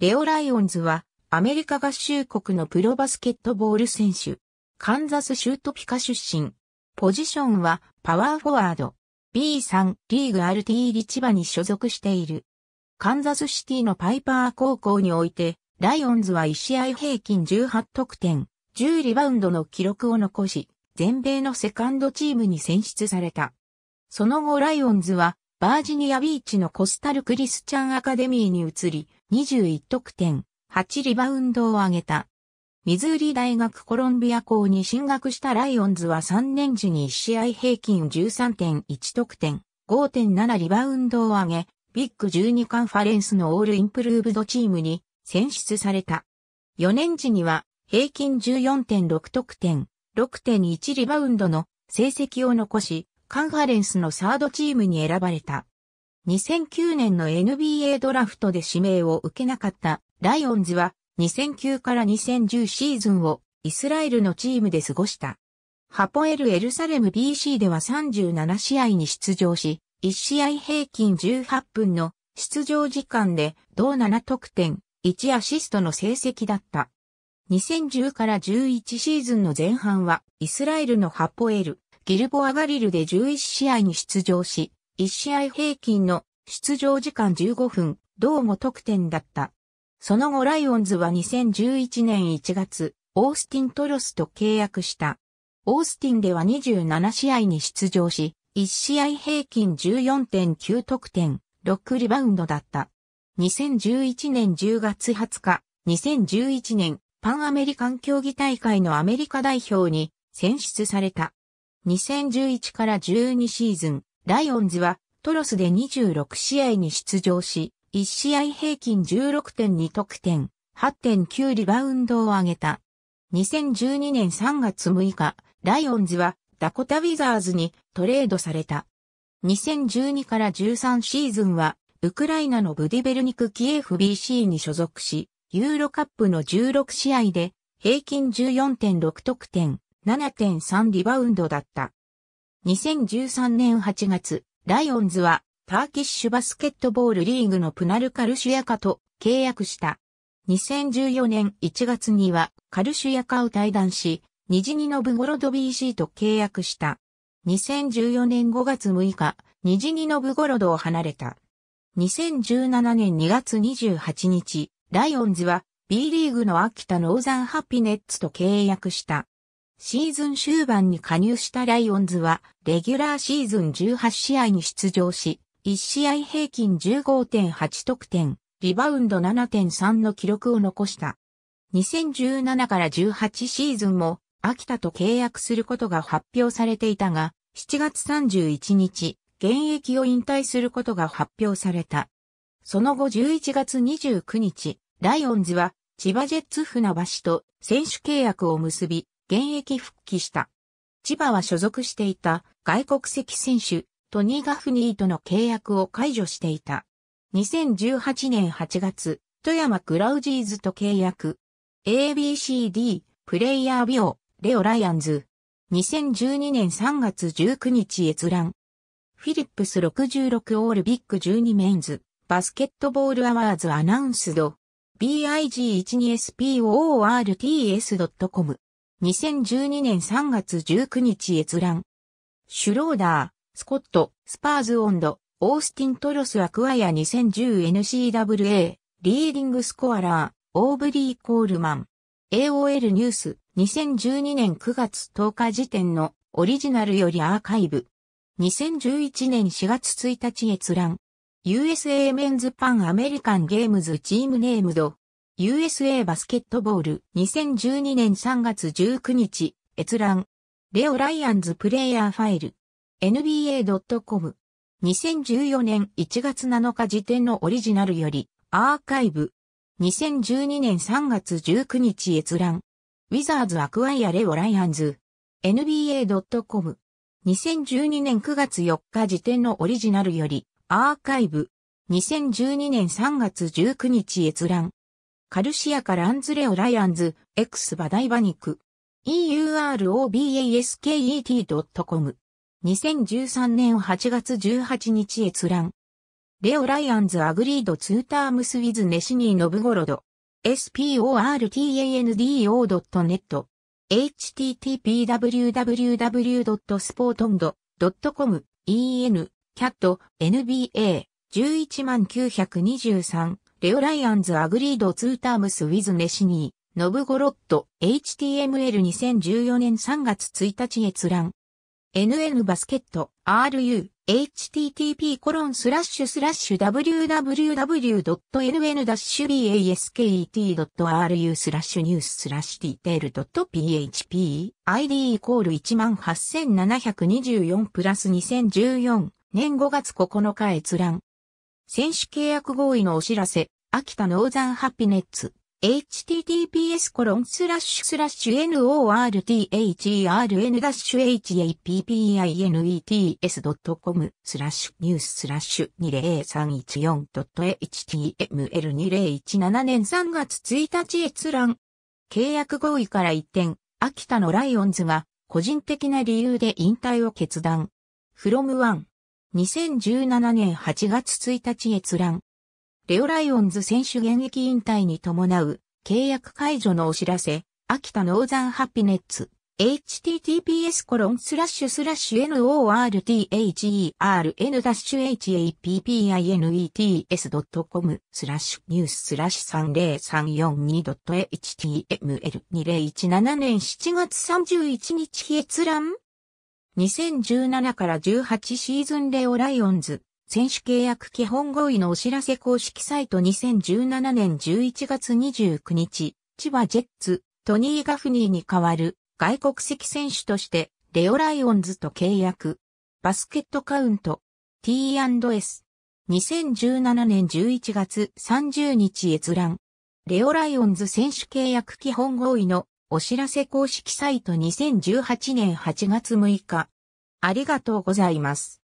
レオ・ライオンズは、アメリカ合衆国のプロバスケットボール選手。カンザス州トピカ出身。ポジションは、パワーフォワード。B3 リーグ RT リチバに所属している。カンザスシティのパイパー高校において、ライオンズは1試合平均18得点、10リバウンドの記録を残し、全米のセカンドチームに選出された。その後ライオンズは、バージニアビーチのコスタルクリスチャンアカデミーに移り、21得点、8リバウンドを挙げた。ミズーリ大学コロンビア校に進学したライオンズは3年時に1試合平均13.1得点、5.7リバウンドを上げ、ビッグ12カンファレンスのオールインプルーブドチームに選出された。4年時には平均14.6得点、6.1リバウンドの成績を残し、カンファレンスのサードチームに選ばれた。2009年の NBA ドラフトで指名を受けなかったライオンズは2009から2010シーズンをイスラエルのチームで過ごした。ハポエルエルサレム BC では37試合に出場し、1試合平均18分の出場時間で同7得点、1アシストの成績だった。2010から11シーズンの前半はイスラエルのハポエル、ギルボアガリルで11試合に出場し、1試合平均の出場時間15分、同5得点だった。その後ライオンズは2011年1月、オースティン・トロスと契約した。オースティンでは27試合に出場し、1試合平均14.9得点、6リバウンドだった。2011年10月20日、2011年パンアメリカン競技大会のアメリカ代表に選出された。2011から12シーズン、ライオンズはトロスで26試合に出場し、1試合平均16.2得点、8.9リバウンドを上げた。2012年3月6日、ライオンズはダコタウィザーズにトレードされた。2012から13シーズンは、ウクライナのブディベルニクキエフ BC に所属し、ユーロカップの16試合で平均14.6得点、7.3リバウンドだった。2013年8月、ライオンズはターキッシュバスケットボールリーグのプナルカルシュヤカと契約した。2014年1月にはカルシュヤカを退団し、ニジニノブゴロド BC と契約した。2014年5月6日、ニジニノブゴロドを離れた。2017年2月28日、ライオンズは B リーグの秋田ノーザンハピネッツと契約した。シーズン終盤に加入したライオンズは、レギュラーシーズン18試合に出場し、1試合平均15.8得点、リバウンド7.3の記録を残した。2017から18シーズンも、秋田と契約することが発表されていたが、7月31日、現役を引退することが発表された。その後11月29日、ライオンズは千葉ジェッツ船橋と選手契約を結び、現役復帰した。千葉は所属していた外国籍選手、トニー・ガフニーとの契約を解除していた。2018年8月、富山クラウジーズと契約。ABCD、プレイヤービオ、レオ・ライアンズ。2012年3月19日閲覧。フィリップス66オールビッグ12メンズ、バスケットボールアワーズアナウンスド。big12sports.com 2012年3月19日閲覧。シュローダー、スコット、スパーズオンド、オースティントロスアクアや 2010NCWA、リーディングスコアラー、オーブリー・コールマン。AOL ニュース、2012年9月10日時点のオリジナルよりアーカイブ。2011年4月1日閲覧。USA メンズパンアメリカンゲームズチームネームド USA バスケットボール2012年3月19日閲覧レオ・ライアンズプレイヤーファイル NBA.com 2014年1月7日時点のオリジナルよりアーカイブ2012年3月19日閲覧ウィザーズアクワイアレオ・ライアンズ NBA.com 2012年9月4日時点のオリジナルよりアーカイブ2012年3月19日閲覧カルシアカランズレオライアンズ、エクスバダイバニク。eurobasket.com。2013年8月18日閲覧。レオライアンズアグリードツータームスウィズネシニーノブゴロド。s p o r t a n d o n e t http://www.sportond.com en cat nba 11923レオライアンズアグリードツータームスウィズネシニー、ノブゴロット、HTML2014 年3月1日閲覧。NN バスケット、RU、http コロンスラッシュスラッシュ www.nn-basket.ru スラッシュニューススラッシュディテール .php id イコール18724プラス2014年5月9日閲覧選手契約合意のお知らせ秋田ノーザンハピネッツ、https コロンスラッシュスラッシュ northern-happinets.com スラッシュニューススラッシュ 20314.html2017 年3月1日閲覧。契約合意から一転、秋田のライオンズが個人的な理由で引退を決断。from1 2017年8月1日閲覧。レオライオンズ選手現役引退に伴う契約解除のお知らせ、秋田ノーザンハピネッツ、https コロンスラッシュスラッシュ northern-happinets.com スラッシュニューススラッシュ 30342.html2017 年7月31日閲覧2017から18シーズンレオライオンズ選手契約基本合意のお知らせ公式サイト2017年11月29日、千葉ジェッツ、トニー・ガフニーに代わる外国籍選手としてレオライオンズと契約。バスケットカウント T&S。2017年11月30日閲覧。レオライオンズ選手契約基本合意のお知らせ公式サイト2018年8月6日。ありがとうございます。